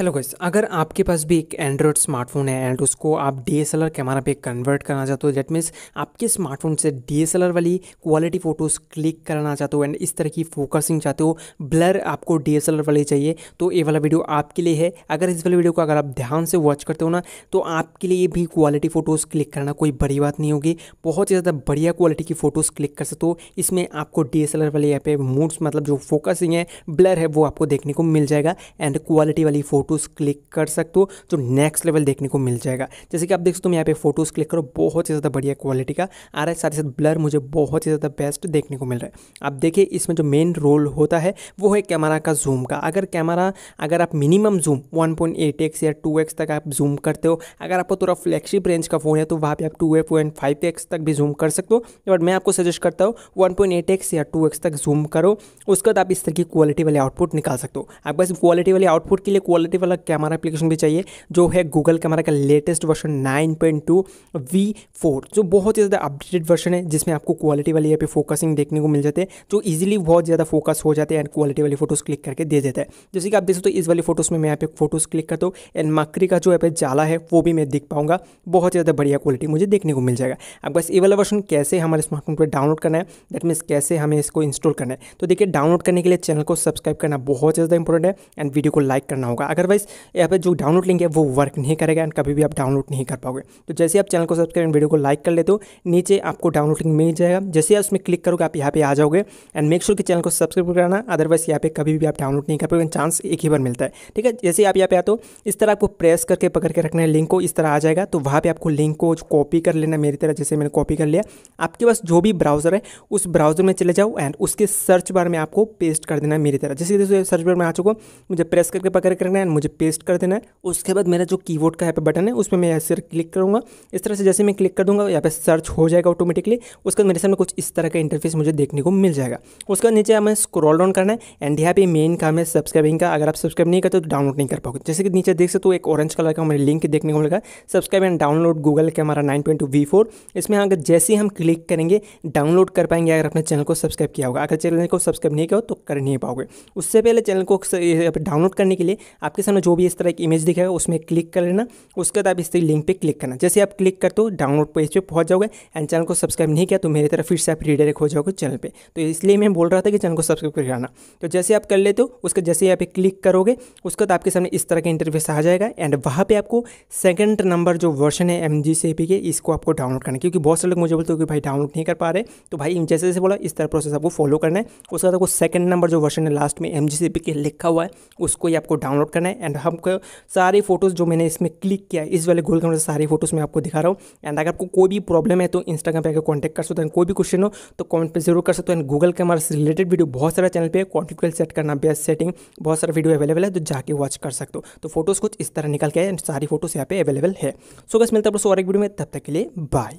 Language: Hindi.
हेलो गाइस अगर आपके पास भी एक एंड्रॉयड स्मार्टफोन है एंड उसको आप D S L R camera पे कन्वर्ट करना चाहते हो दैट मीन्स आपके स्मार्टफोन से डी एस एल आर वाली क्वालिटी फ़ोटोज़ क्लिक कराना चाहते हो एंड इस तरह की फोकसिंग चाहते हो ब्लर आपको डी एस एल आर वाली चाहिए तो ये वाला वीडियो आपके लिए है अगर इस वाले वीडियो को अगर आप ध्यान से वॉच करते हो ना तो आपके लिए भी क्वालिटी फ़ोटोज़ क्लिक करना कोई बड़ी बात नहीं होगी बहुत ही ज़्यादा बढ़िया क्वालिटी की फ़ोटोज़ क्लिक कर सकते हो इसमें आपको D S L R modes मतलब जो फोकसिंग है ब्लर है वो आपको देखने को मिल जाएगा एंड क्वालिटी वाली फ़ोटो फोटोज़ क्लिक कर सकते हो जो नेक्स्ट लेवल देखने को मिल जाएगा जैसे कि आप देख सकते हो यहाँ पे फोटोज़ क्लिक करो बहुत ही ज़्यादा बढ़िया क्वालिटी का आ रहा है साथ ही साथ ब्लर मुझे बहुत ही ज़्यादा बेस्ट देखने को मिल रहा है आप देखिए इसमें जो मेन रोल होता है वो है कैमरा का जूम का अगर कैमरा अगर आप मिनिमम जूम वन या टू तक आप जूम करते हो अगर आपको थोड़ा फ्लैक्शिप रेंज का फ़ोन है तो वहाँ पर आप टू तक भी जूम कर सकते हो बट मैं आपको सजेस्ट करता हूँ वन या टू तक जूम करो उसके बाद आप इस तरह की क्वालिटी वाले आउटपुट निकाल सकते हो आप बस क्वालिटी वाले आउटपुट के लिए क्वालिटी वाला कैमरा एप्लीकेशन भी चाहिए जो है गूगल कैमरा का latest version nine point two V four जो बहुत ही ज़्यादा अपडेटेड वर्षन है जिसमें आपको क्वालिटी वाली यहाँ पे फोकसिंग देखने को मिल जाते हैं जो ईजिली बहुत ज़्यादा फोकस हो जाते हैं एंड क्वालिटी वाली फोटोज़ क्लिक करके दे देता है जैसे कि आप देख सकते हो इस वाली फोटोज़ में मैं यहाँ पे फोटोज़ क्लिक करता हूँ एंड मकरी का जो यहाँ पे जाला है वो भी मैं दिख पाऊंगा बहुत ज़्यादा बढ़िया क्वालिटी मुझे देखने को मिल जाएगा अब बस ये वाला वर्षन कैसे हमारे स्मार्टफोन पर डाउनलोड करना है दैट मीन्स कैसे हमें इसको इंस्टॉल करना है तो देखिए डाउनलोड करने के लिए चैनल को सब्सक्राइब करना बहुत ज़्यादा इंपॉर्टेंट है एंड वीडियो को लाइक करना होगा अगर अदरवाइज यहाँ पे जो डाउनलोड लिंक है वो वर्क नहीं करेगा एंड कभी भी आप डाउनलोड नहीं कर पाओगे तो जैसे आप चैनल को सब्सक्राइब वीडियो को लाइक कर लेते हो नीचे आपको डाउनलोड लिंक मिल जाएगा जैसे आप उसमें क्लिक करोगे आप यहाँ पे आ जाओगे एंड मेक श्योर कि चैनल को सब्सक्राइब कराना अदरवाइज यहाँ पे कभी भी आप डाउनलोड नहीं कर पाओगे चांस एक ही बार मिलता है ठीक है जैसे आप यहाँ पे आते हो इस तरह आपको प्रेस करके पकड़ के रखना है लिंक को इस तरह आ जाएगा तो वहाँ पर आपको लिंक को कॉपी कर लेना मेरी तरह जैसे मैंने कॉपी कर लिया आपके पास जो भी ब्राउज़र है उस ब्राउज़र में चले जाओ एंड उसके सर्च बार में आपको पेस्ट कर देना मेरी तरह जैसे जैसे सर्च बार में आ चुको मुझे प्रेस करके पकड़ के रखना है मुझे पेस्ट कर देना है उसके बाद मेरा जो कीबोर्ड का यहाँ पे बटन है उस पर मैं ऐसे क्लिक करूँगा इस तरह से जैसे मैं क्लिक कर दूँगा यहाँ पे सर्च हो जाएगा ऑटोमेटिकली उसके बाद मेरे सामने कुछ इस तरह का इंटरफेस मुझे देखने को मिल जाएगा उसके बाद नीचे हमें स्क्रॉल डाउन करना है एंड यहाँ पे मेन काम है सब्सक्राइबिंग का अगर आप सब्सक्राइब नहीं करते तो डाउनलोड नहीं कर पाओगे जैसे कि नीचे देख सकते हो एक ऑरेंज कलर का हमें लिंक देखने को मिलेगा सब्सक्राइब एंड डाउनलोड गूगल के हमारा नाइन इसमें अगर जैसे ही हम क्लिक करेंगे डाउनलोड कर पाएंगे अगर अपने चैनल को सब्सक्राइब किया होगा अगर चैनल को सब्सक्राइब नहीं किया हो तो कर नहीं पाओगे उससे पहले चैनल को डाउनलोड करने के लिए आपके आपके सामने जो भी इस तरह की इमेज दिखेगा उसमें क्लिक कर लेना उसके बाद आप इस तरह लिंक पर क्लिक करना जैसे आप क्लिक करते हो डाउनलोड पेज पर पहुंच जाओगे एंड चैनल को सब्सक्राइब नहीं किया तो मेरी तरफ फिर से आप रीडायरेक्ट हो जाओगे चैनल पर तो इसलिए मैं बोल रहा था कि चैनल को सब्सक्राइब कराना तो जैसे आप कर लेते हो उसके जैसे यहाँ क्लिक करोगे उसके बाद आपके सामने इस तरह का इंटरव्यूस आ जाएगा एंड वहाँ पर आपको सेकंड नंबर जो वर्षन है एम जी के इसको आपको डाउनलोड करना क्योंकि बहुत सारे लोग मुझे बोलते हो कि भाई डाउनलोड नहीं कर पा रहे तो भाई जैसे जैसे बोला इस तरह प्रोसेस आपको फॉलो करना है उसके बाद आपको सेकंड नंबर जो वर्षन है लास्ट में एम के लिखा हुआ है उसको ही आपको डाउनलोड करना है है एंड हमको सारी फोटोज़ जो मैंने इसमें क्लिक किया है इस वाले गोल से सारी फोटोज़ मैं आपको दिखा रहा हूँ एंड अगर आपको कोई भी प्रॉब्लम है तो इंस्टाग्राम पर आकर कॉन्टैक्ट कर सकते हैं कोई भी क्वेश्चन हो तो कमेंट पर जरूर कर सकते हो एंड गूगल कैमरा से रिलेटेड वीडियो बहुत सारा चैनल पर कॉन्टेंट सेट करना बेस्ट सेटिंग बहुत सारा वीडियो अवेलेबल है तो जाके वॉच कर सकते हो तो फोटोज़ कुछ इस तरह निकल के आए एंड सारी फोटोज़ यहाँ पे अवेलेबल है सो बस मिलता है और एक वीडियो में तब तक के लिए बाय